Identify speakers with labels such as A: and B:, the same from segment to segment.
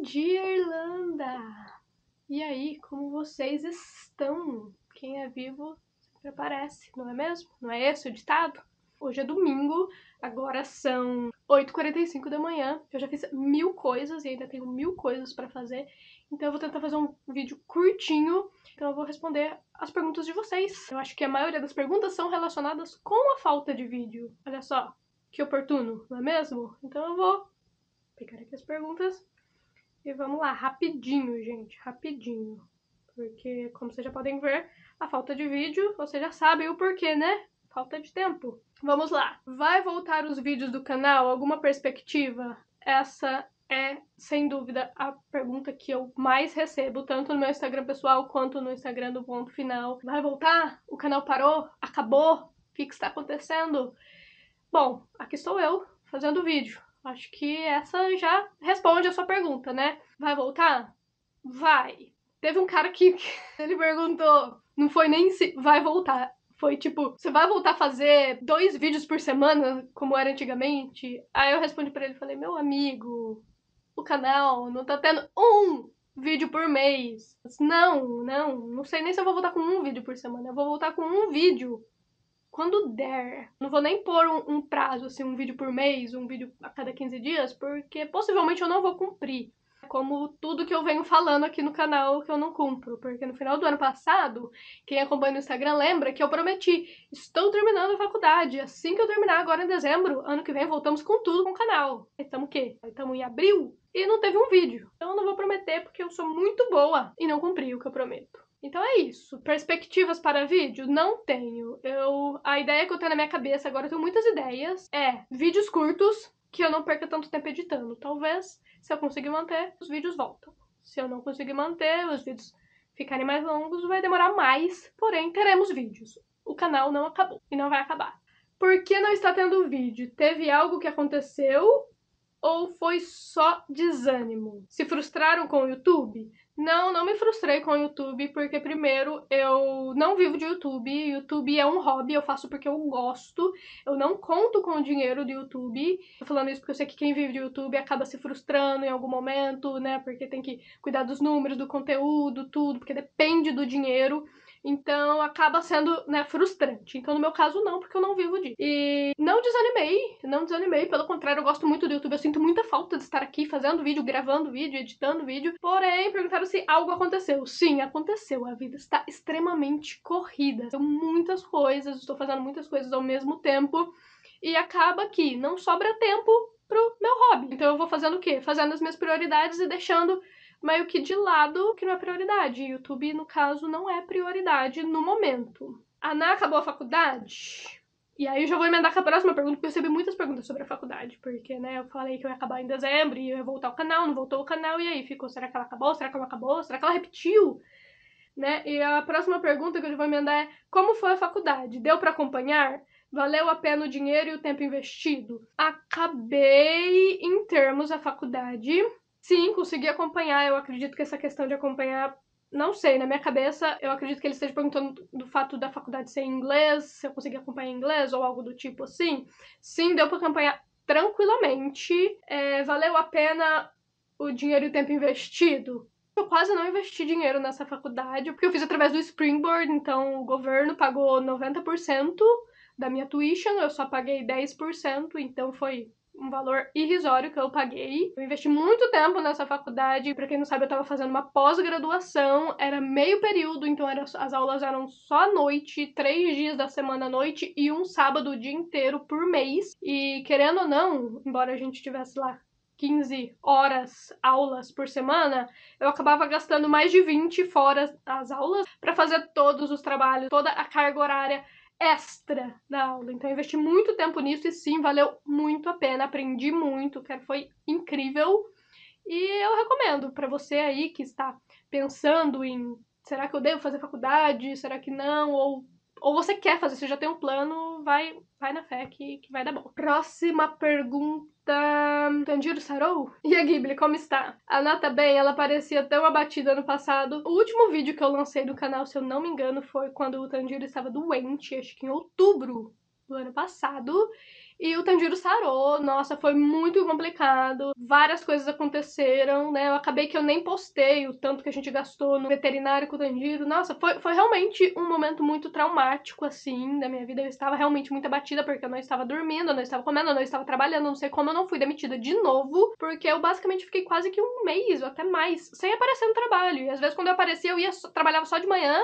A: Bom dia, Irlanda! E aí, como vocês estão? Quem é vivo sempre aparece, não é mesmo? Não é esse o ditado? Hoje é domingo, agora são 8h45 da manhã. Eu já fiz mil coisas e ainda tenho mil coisas para fazer, então eu vou tentar fazer um vídeo curtinho. Então eu vou responder as perguntas de vocês. Eu acho que a maioria das perguntas são relacionadas com a falta de vídeo. Olha só, que oportuno, não é mesmo? Então eu vou pegar aqui as perguntas e vamos lá, rapidinho, gente, rapidinho. Porque, como vocês já podem ver, a falta de vídeo, vocês já sabem o porquê, né? Falta de tempo. Vamos lá. Vai voltar os vídeos do canal? Alguma perspectiva? Essa é, sem dúvida, a pergunta que eu mais recebo, tanto no meu Instagram pessoal quanto no Instagram do Ponto Final. Vai voltar? O canal parou? Acabou? O que, que está acontecendo? Bom, aqui estou eu fazendo vídeo. Acho que essa já responde a sua pergunta, né? Vai voltar? Vai. Teve um cara que ele perguntou, não foi nem se vai voltar, foi tipo, você vai voltar a fazer dois vídeos por semana, como era antigamente? Aí eu respondi para ele, falei, meu amigo, o canal não tá tendo um vídeo por mês. Disse, não, não, não sei nem se eu vou voltar com um vídeo por semana, eu vou voltar com um vídeo quando der. Não vou nem pôr um, um, prazo, assim, um vídeo por mês, um vídeo a cada 15 dias, porque possivelmente eu não vou cumprir. Como tudo que eu venho falando aqui no canal que eu não cumpro. Porque no final do ano passado, quem acompanha no Instagram lembra que eu prometi: estou terminando a faculdade. Assim que eu terminar, agora em dezembro, ano que vem, voltamos com tudo com o canal. Estamos o quê? Estamos em abril e não teve um vídeo. Então eu não vou prometer porque eu sou muito boa e não cumpri o que eu prometo. Então é isso. Perspectivas para vídeo? Não tenho. Eu a ideia que eu tenho na minha cabeça agora, eu tenho muitas ideias, é vídeos curtos que eu não perca tanto tempo editando. Talvez se eu conseguir manter, os vídeos voltam. Se eu não conseguir manter, os vídeos ficarem mais longos, vai demorar mais, porém teremos vídeos. O canal não acabou e não vai acabar. Por que não está tendo vídeo? Teve algo que aconteceu ou foi só desânimo? Se frustraram com o YouTube? Não, não me frustrei com o YouTube, porque primeiro eu não vivo de YouTube, YouTube é um hobby, eu faço porque eu gosto, eu não conto com o dinheiro do YouTube. Tô falando isso porque eu sei que quem vive de YouTube acaba se frustrando em algum momento, né? Porque tem que cuidar dos números, do conteúdo, tudo, porque depende do dinheiro. Então acaba sendo, né, frustrante. Então no meu caso não, porque eu não vivo disso. E não desanimei, não desanimei, pelo contrário, eu gosto muito do YouTube, eu sinto muita falta de estar aqui fazendo vídeo, gravando vídeo, editando vídeo. Porém, perguntaram se algo aconteceu. Sim, aconteceu. A vida está extremamente corrida. São muitas coisas, estou fazendo muitas coisas ao mesmo tempo e acaba que não sobra tempo pro meu hobby. Então eu vou fazendo o quê? Fazendo as minhas prioridades e deixando meio que de lado, que não é prioridade. YouTube, no caso, não é prioridade no momento. A Ana acabou a faculdade? E aí eu já vou emendar com a próxima pergunta, porque eu recebi muitas perguntas sobre a faculdade, porque, né, eu falei que eu ia acabar em dezembro e eu ia voltar o canal, não voltou o canal, e aí ficou, será que ela acabou? Será que ela acabou? Será que ela repetiu? Né? E a próxima pergunta que eu vou emendar é: como foi a faculdade? Deu para acompanhar? Valeu a pena o dinheiro e o tempo investido? Acabei em termos a faculdade Sim, consegui acompanhar. Eu acredito que essa questão de acompanhar não sei, na minha cabeça, eu acredito que ele esteja perguntando do fato da faculdade ser em inglês, se eu consegui acompanhar em inglês ou algo do tipo assim. Sim, deu para acompanhar tranquilamente. É, valeu a pena o dinheiro e o tempo investido. Eu quase não investi dinheiro nessa faculdade, porque eu fiz através do Springboard, então o governo pagou 90% da minha tuition, eu só paguei 10%, então foi um valor irrisório que eu paguei. Eu investi muito tempo nessa faculdade. Para quem não sabe, eu tava fazendo uma pós-graduação, era meio período, então era, as aulas eram só à noite, três dias da semana à noite e um sábado o dia inteiro por mês. E querendo ou não, embora a gente tivesse lá 15 horas aulas por semana, eu acabava gastando mais de 20 fora as aulas para fazer todos os trabalhos, toda a carga horária extra da aula. Então, eu investi muito tempo nisso e sim, valeu muito a pena. Aprendi muito, que foi incrível. E eu recomendo para você aí que está pensando em será que eu devo fazer faculdade, será que não, ou ou você quer fazer, você já tem um plano, vai, vai na fé que, que vai dar bom. Próxima pergunta. Tandiro sarou? E a Ghibli, como está? A Nata bem, ela parecia tão abatida no passado. O último vídeo que eu lancei do canal, se eu não me engano, foi quando o Tandiro estava doente, acho que em outubro do ano passado. E o Tanjiro sarou, nossa, foi muito complicado. Várias coisas aconteceram, né? Eu acabei que eu nem postei o tanto que a gente gastou no veterinário com o Tanjiro. Nossa, foi, foi realmente um momento muito traumático, assim, da minha vida. Eu estava realmente muito abatida porque eu não estava dormindo, eu não estava comendo, eu não estava trabalhando, não sei como eu não fui demitida de novo, porque eu basicamente fiquei quase que um mês ou até mais sem aparecer no trabalho. E às vezes quando eu aparecia, eu ia trabalhava só de manhã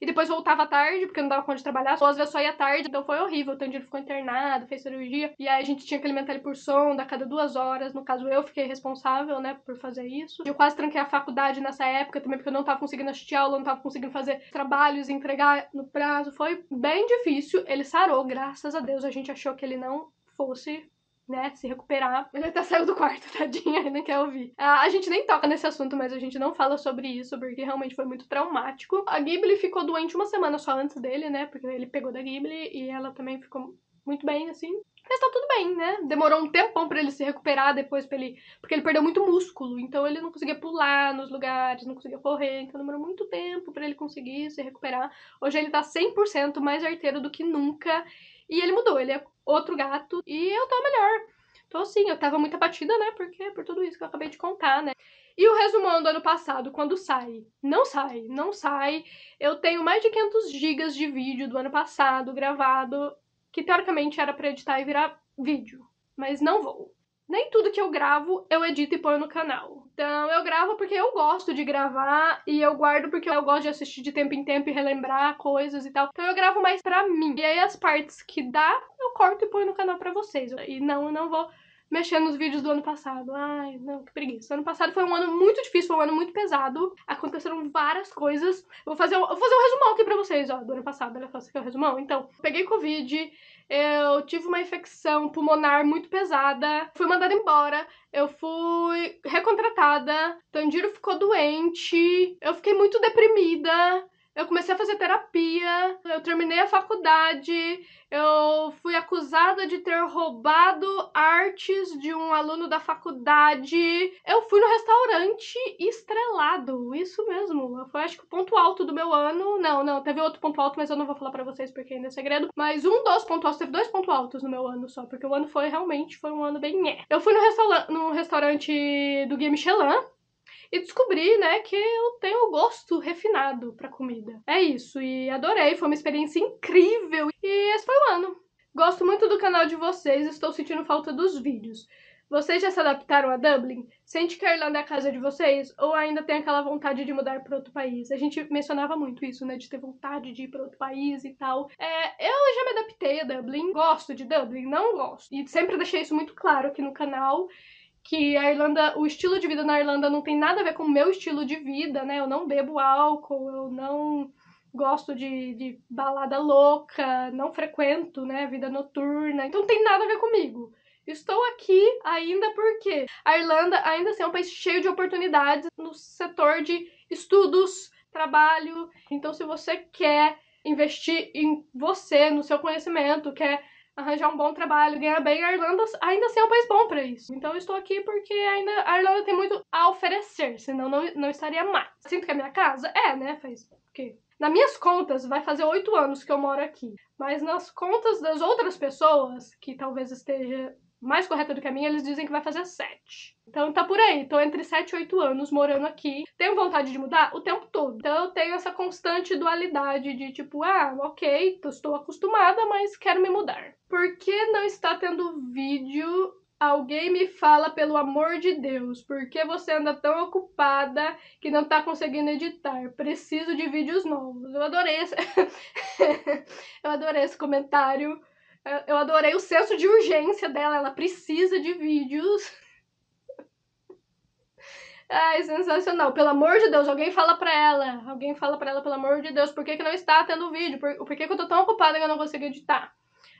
A: e depois voltava tarde, porque não dava conta de trabalhar, só às vezes só ia tarde, então foi horrível. O Tanjiro ficou internado, fez cirurgia, e aí a gente tinha que alimentar ele por sonda a cada duas horas. No caso, eu fiquei responsável, né, por fazer isso. Eu quase tranquei a faculdade nessa época também, porque eu não tava conseguindo assistir aula, não tava conseguindo fazer trabalhos, entregar no prazo. Foi bem difícil. Ele sarou, graças a Deus. A gente achou que ele não fosse né, se recuperar. Ele até saiu do quarto, tadinha, ainda quer ouvir. Ah, a, gente nem toca nesse assunto, mas a gente não fala sobre isso, porque realmente foi muito traumático. A Ghibli ficou doente uma semana só antes dele, né, porque ele pegou da Ghibli e ela também ficou muito bem, assim. Mas tá tudo bem, né? Demorou um tempão para ele se recuperar depois para ele, porque ele perdeu muito músculo, então ele não conseguia pular nos lugares, não conseguia correr, então demorou muito tempo para ele conseguir se recuperar. Hoje ele tá 100% mais arteiro do que nunca. E ele mudou, ele é outro gato e eu tô melhor. tô então, assim, eu tava muito abatida, né? Porque por tudo isso que eu acabei de contar, né? E o resumão do ano passado, quando sai? Não sai, não sai. Eu tenho mais de 500 gigas de vídeo do ano passado gravado, que teoricamente era pra editar e virar vídeo, mas não vou nem tudo que eu gravo eu edito e ponho no canal. Então eu gravo porque eu gosto de gravar e eu guardo porque eu gosto de assistir de tempo em tempo e relembrar coisas e tal. Então eu gravo mais pra mim. E aí as partes que dá, eu corto e ponho no canal pra vocês. E não, eu não vou mexendo nos vídeos do ano passado. Ai, não, que preguiça. Ano passado foi um ano muito difícil, foi um ano muito pesado. Aconteceram várias coisas. vou fazer um, vou fazer um resumão aqui pra vocês, ó, do ano passado. Olha só, aqui é o resumão? Então, peguei Covid, eu tive uma infecção pulmonar muito pesada, fui mandada embora, eu fui recontratada, Tandiro ficou doente, eu fiquei muito deprimida eu comecei a fazer terapia, eu terminei a faculdade, eu fui acusada de ter roubado artes de um aluno da faculdade. Eu fui no restaurante estrelado, isso mesmo. Foi acho que o ponto alto do meu ano. Não, não, teve outro ponto alto, mas eu não vou falar para vocês porque ainda é segredo. Mas um dos pontos altos, teve dois pontos altos no meu ano só, porque o ano foi realmente foi um ano bem. Eu fui no, restaura no restaurante do Guia Michelin e descobri, né, que eu tenho gosto refinado para comida. É isso, e adorei, foi uma experiência incrível e esse foi o ano. Gosto muito do canal de vocês, estou sentindo falta dos vídeos. Vocês já se adaptaram a Dublin? Sente que a Irlanda é a casa de vocês? Ou ainda tem aquela vontade de mudar para outro país? A gente mencionava muito isso, né? De ter vontade de ir para outro país e tal. É, eu já me adaptei a Dublin, gosto de Dublin, não gosto. E sempre deixei isso muito claro aqui no canal que a Irlanda, o estilo de vida na Irlanda não tem nada a ver com o meu estilo de vida, né? Eu não bebo álcool, eu não gosto de, de balada louca, não frequento, né, vida noturna, então não tem nada a ver comigo. Estou aqui ainda porque a Irlanda ainda assim é um país cheio de oportunidades no setor de estudos, trabalho. Então, se você quer investir em você, no seu conhecimento, quer arranjar um bom trabalho, ganhar bem, a Irlanda ainda assim é um país bom para isso. Então eu estou aqui porque ainda a Irlanda tem muito a oferecer, senão não, não estaria mais. Sinto que a minha casa é, né? Faz o quê? Nas minhas contas, vai fazer oito anos que eu moro aqui. Mas nas contas das outras pessoas, que talvez esteja mais correta do que a minha, eles dizem que vai fazer 7. Então tá por aí, tô entre 7 e 8 anos morando aqui. Tenho vontade de mudar o tempo todo. Então eu tenho essa constante dualidade de tipo, ah, ok, estou acostumada, mas quero me mudar. Por que não está tendo vídeo? Alguém me fala, pelo amor de Deus, por que você anda tão ocupada que não tá conseguindo editar? Preciso de vídeos novos. Eu adorei esse, eu adorei esse comentário eu adorei o senso de urgência dela, ela precisa de vídeos. Ai, sensacional. Pelo amor de Deus, alguém fala pra ela. Alguém fala pra ela, pelo amor de Deus, por que, que não está tendo vídeo? Por, por que, que eu tô tão ocupada que eu não consigo editar?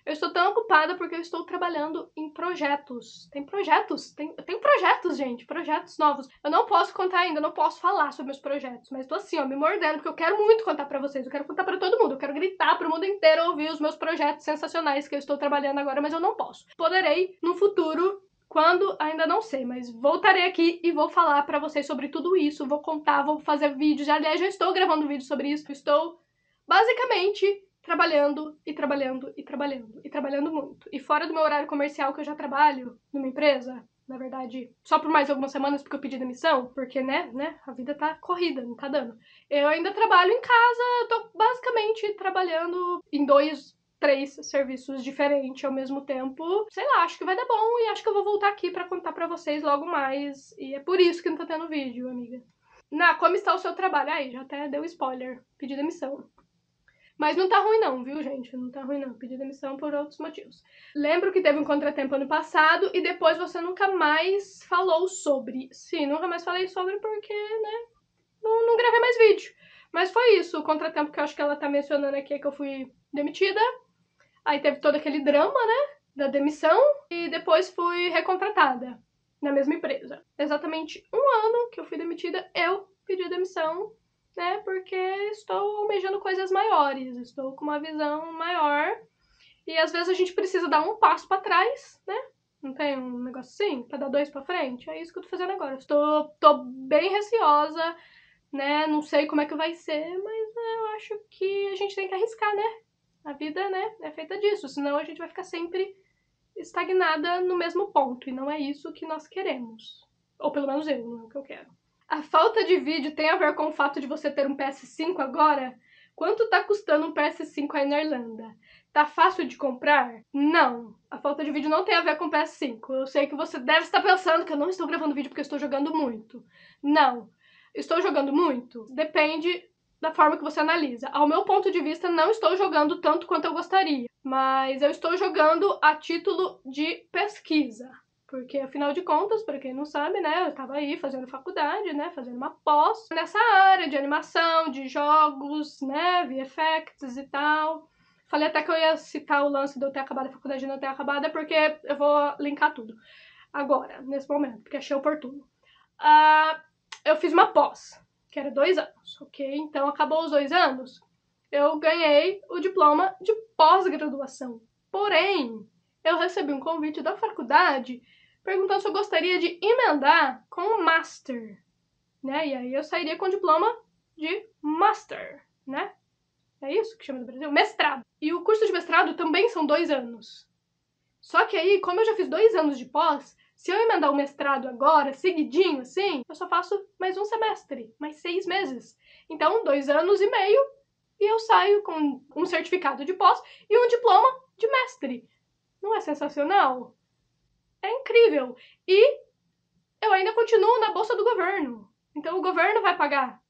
A: Eu estou tão ocupada porque eu estou trabalhando em projetos. Tem projetos, tem, tem projetos, gente, projetos novos. Eu não posso contar ainda, eu não posso falar sobre meus projetos, mas tô assim, ó, me mordendo porque eu quero muito contar para vocês, eu quero contar para todo mundo, eu quero gritar pro mundo inteiro ouvir os meus projetos sensacionais que eu estou trabalhando agora, mas eu não posso. Poderei no futuro quando, ainda não sei, mas voltarei aqui e vou falar para vocês sobre tudo isso. Vou contar, vou fazer vídeos. Aliás, já estou gravando vídeo sobre isso. Estou basicamente trabalhando e trabalhando e trabalhando e trabalhando muito. E fora do meu horário comercial que eu já trabalho numa empresa, na verdade, só por mais algumas semanas porque eu pedi demissão, porque né, né, a vida tá corrida, não tá dando. Eu ainda trabalho em casa, tô basicamente trabalhando em dois três serviços diferentes ao mesmo tempo. Sei lá, acho que vai dar bom e acho que eu vou voltar aqui para contar para vocês logo mais. E é por isso que não tá tendo vídeo, amiga. Na, como está o seu trabalho? Aí, já até deu spoiler. Pedi demissão. Mas não tá ruim não, viu, gente? Não tá ruim não. Pedi demissão por outros motivos. Lembro que teve um contratempo ano passado e depois você nunca mais falou sobre. Sim, nunca mais falei sobre porque, né, não, não gravei mais vídeo. Mas foi isso, o contratempo que eu acho que ela tá mencionando aqui é que eu fui demitida. Aí teve todo aquele drama, né, da demissão e depois fui recontratada na mesma empresa. Exatamente um ano que eu fui demitida, eu pedi demissão né? Porque estou almejando coisas maiores, estou com uma visão maior. E às vezes a gente precisa dar um passo para trás, né? Não tem um negócio assim? para dar dois para frente? É isso que eu tô fazendo agora. estou, tô bem receosa, né? Não sei como é que vai ser, mas eu acho que a gente tem que arriscar, né? A vida, né? É feita disso. Senão a gente vai ficar sempre estagnada no mesmo ponto. E não é isso que nós queremos. Ou pelo menos eu, não é o que eu quero. A falta de vídeo tem a ver com o fato de você ter um PS5 agora? Quanto tá custando um PS5 aí na Irlanda? Tá fácil de comprar? Não. A falta de vídeo não tem a ver com PS5. Eu sei que você deve estar pensando que eu não estou gravando vídeo porque eu estou jogando muito. Não. Estou jogando muito? Depende da forma que você analisa. Ao meu ponto de vista, não estou jogando tanto quanto eu gostaria, mas eu estou jogando a título de pesquisa. Porque, afinal de contas, para quem não sabe, né, eu estava aí fazendo faculdade, né, fazendo uma pós nessa área de animação, de jogos, né, VFX e tal. Falei até que eu ia citar o lance de eu ter acabado a faculdade e não ter acabado, é porque eu vou linkar tudo agora, nesse momento, porque achei oportuno. Uh, eu fiz uma pós, que era dois anos, ok? Então, acabou os dois anos, eu ganhei o diploma de pós-graduação. Porém, eu recebi um convite da faculdade perguntando se eu gostaria de emendar com Master, né? E aí eu sairia com o diploma de Master, né? É isso que chama no Brasil? Mestrado. E o curso de mestrado também são dois anos. Só que aí, como eu já fiz dois anos de pós, se eu emendar o mestrado agora, seguidinho assim, eu só faço mais um semestre, mais seis meses. Então, dois anos e meio, e eu saio com um certificado de pós e um diploma de mestre. Não é sensacional? é incrível. E eu ainda continuo na bolsa do governo. Então o governo vai pagar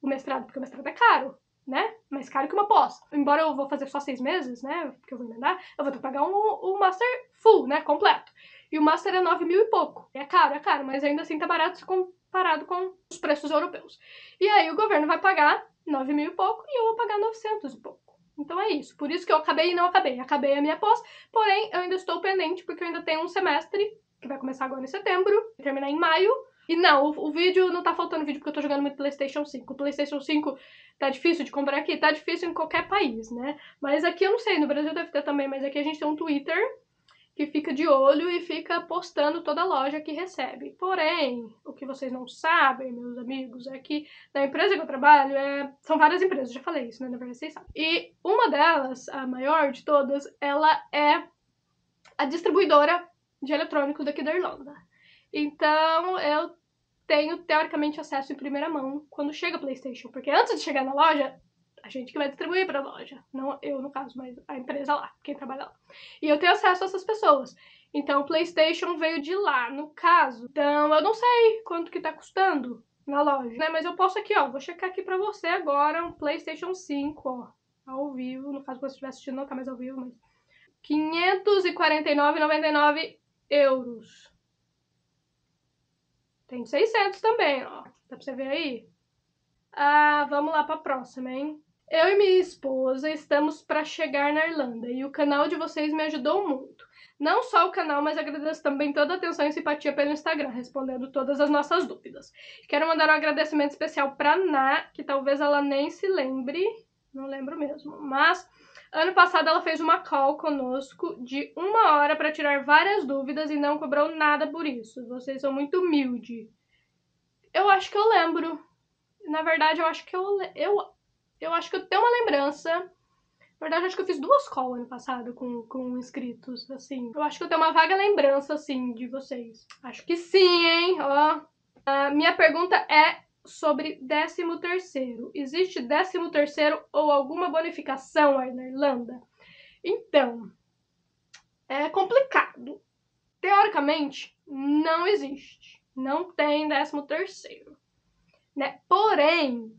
A: o mestrado, porque o mestrado é caro, né? Mais caro que uma pós. Embora eu vou fazer só seis meses, né? Porque eu vou emendar, eu vou ter que pagar um, um master full, né? Completo. E o master é nove mil e pouco. É caro, é caro, mas ainda assim tá barato se comparado com os preços europeus. E aí o governo vai pagar nove mil e pouco e eu vou pagar novecentos e pouco. Então é isso. Por isso que eu acabei e não acabei. Acabei a minha pós, porém eu ainda estou pendente porque eu ainda tenho um semestre que vai começar agora em setembro e terminar em maio. E não, o, o, vídeo não tá faltando vídeo porque eu tô jogando muito PlayStation 5. O PlayStation 5 tá difícil de comprar aqui, tá difícil em qualquer país, né? Mas aqui eu não sei, no Brasil deve ter também, mas aqui a gente tem um Twitter que fica de olho e fica postando toda a loja que recebe. Porém, o que vocês não sabem, meus amigos, é que na empresa que eu trabalho, é... são várias empresas, já falei isso, né? Na verdade, vocês sabem. E uma delas, a maior de todas, ela é a distribuidora de eletrônicos daqui da Irlanda. Então, eu tenho teoricamente acesso em primeira mão quando chega o PlayStation, porque antes de chegar na loja, a gente que vai distribuir para a loja, não eu no caso, mas a empresa lá, quem trabalha lá. E eu tenho acesso a essas pessoas. Então o PlayStation veio de lá, no caso. Então eu não sei quanto que tá custando na loja, né? Mas eu posso aqui, ó, vou checar aqui para você agora um PlayStation 5, ó, ao vivo, no caso você estiver assistindo não tá mais ao vivo, mas 549,99 euros. Tem 600 também, ó. Dá pra você ver aí? Ah, vamos lá pra próxima, hein? Eu e minha esposa estamos para chegar na Irlanda e o canal de vocês me ajudou muito. Não só o canal, mas agradeço também toda a atenção e simpatia pelo Instagram, respondendo todas as nossas dúvidas. Quero mandar um agradecimento especial para Ná, que talvez ela nem se lembre, não lembro mesmo, mas ano passado ela fez uma call conosco de uma hora para tirar várias dúvidas e não cobrou nada por isso. Vocês são muito humilde. Eu acho que eu lembro. Na verdade, eu acho que eu, eu eu acho que eu tenho uma lembrança. Na verdade, acho que eu fiz duas call ano passado com, com inscritos, assim. Eu acho que eu tenho uma vaga lembrança, assim, de vocês. Acho que sim, hein? Ó. A minha pergunta é sobre 13 terceiro. Existe 13 terceiro ou alguma bonificação aí na Irlanda? Então, é complicado. Teoricamente, não existe. Não tem 13 terceiro. Né? Porém,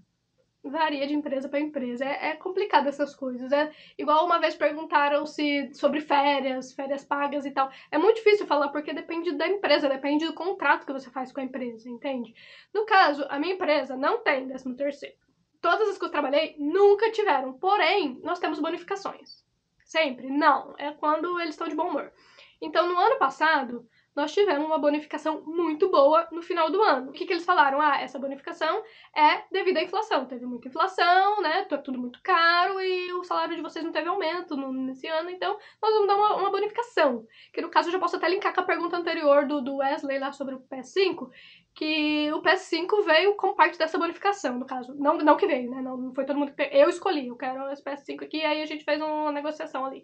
A: varia de empresa para empresa. É, é, complicado essas coisas. É igual uma vez perguntaram se sobre férias, férias pagas e tal. É muito difícil falar porque depende da empresa, depende do contrato que você faz com a empresa, entende? No caso, a minha empresa não tem 13 terceiro. Todas as que eu trabalhei nunca tiveram. Porém, nós temos bonificações. Sempre? Não. É quando eles estão de bom humor. Então, no ano passado, nós tivemos uma bonificação muito boa no final do ano. O que, que eles falaram? Ah, essa bonificação é devido à inflação. Teve muita inflação, né? Tá tudo muito caro e o salário de vocês não teve aumento nesse ano, então nós vamos dar uma, uma, bonificação. Que no caso eu já posso até linkar com a pergunta anterior do, do Wesley lá sobre o PS5, que o PS5 veio com parte dessa bonificação, no caso. Não, não que veio, né? Não, não foi todo mundo que Eu escolhi, eu quero esse PS5 aqui, aí a gente fez uma negociação ali,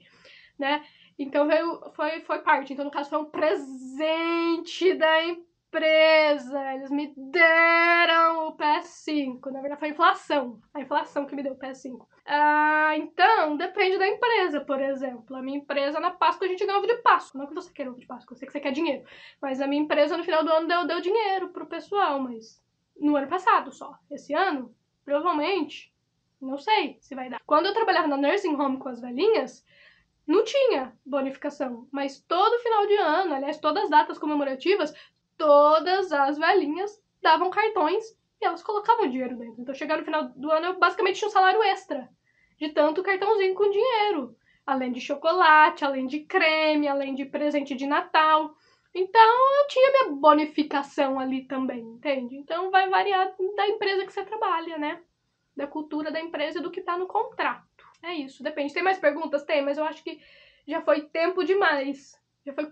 A: né? Então veio, foi, foi parte. Então, no caso, foi um presente da empresa. Eles me deram o PS5. Na verdade, foi a inflação. A inflação que me deu o PS5. Ah, então, depende da empresa, por exemplo. A minha empresa, na Páscoa, a gente ganhou ovo de Páscoa. Não que você queira ovo de Páscoa, eu sei que você quer dinheiro. Mas a minha empresa, no final do ano, deu, deu dinheiro pro pessoal, mas no ano passado só. Esse ano, provavelmente, não sei se vai dar. Quando eu trabalhava na nursing home com as velhinhas, não tinha bonificação, mas todo final de ano, aliás, todas as datas comemorativas, todas as velhinhas davam cartões e elas colocavam dinheiro dentro. Então, chegar no final do ano, eu basicamente tinha um salário extra de tanto cartãozinho com dinheiro, além de chocolate, além de creme, além de presente de Natal. Então, eu tinha minha bonificação ali também, entende? Então, vai variar da empresa que você trabalha, né? Da cultura da empresa do que tá no contrato. É isso, depende. Tem mais perguntas? Tem, mas eu acho que já foi tempo demais. Já foi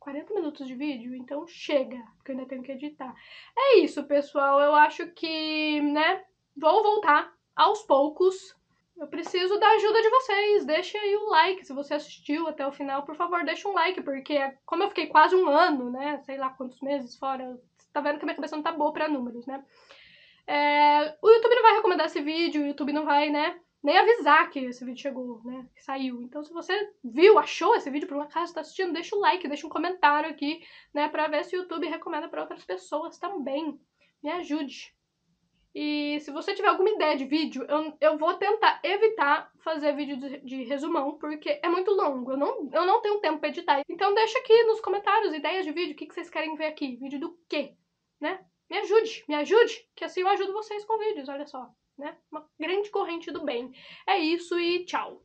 A: 40 minutos de vídeo, então chega, porque eu ainda tenho que editar. É isso, pessoal. Eu acho que, né, vou voltar aos poucos. Eu preciso da ajuda de vocês. Deixa aí o um like. Se você assistiu até o final, por favor, deixa um like, porque é, como eu fiquei quase um ano, né, sei lá quantos meses fora, tá vendo que a minha cabeça não tá boa pra números, né? É, o YouTube não vai recomendar esse vídeo, o YouTube não vai, né? nem avisar que esse vídeo chegou, né? Que saiu. Então, se você viu, achou esse vídeo por um acaso, está assistindo, deixa o like, deixa um comentário aqui, né? Pra ver se o YouTube recomenda para outras pessoas também. Me ajude. E se você tiver alguma ideia de vídeo, eu, eu vou tentar evitar fazer vídeo de, de resumão, porque é muito longo. Eu não, eu não tenho tempo para editar. Então, deixa aqui nos comentários ideias de vídeo. O que, que vocês querem ver aqui? Vídeo do quê? Né? Me ajude, me ajude, que assim eu ajudo vocês com vídeos, olha só né? Uma grande corrente do bem. É isso e tchau!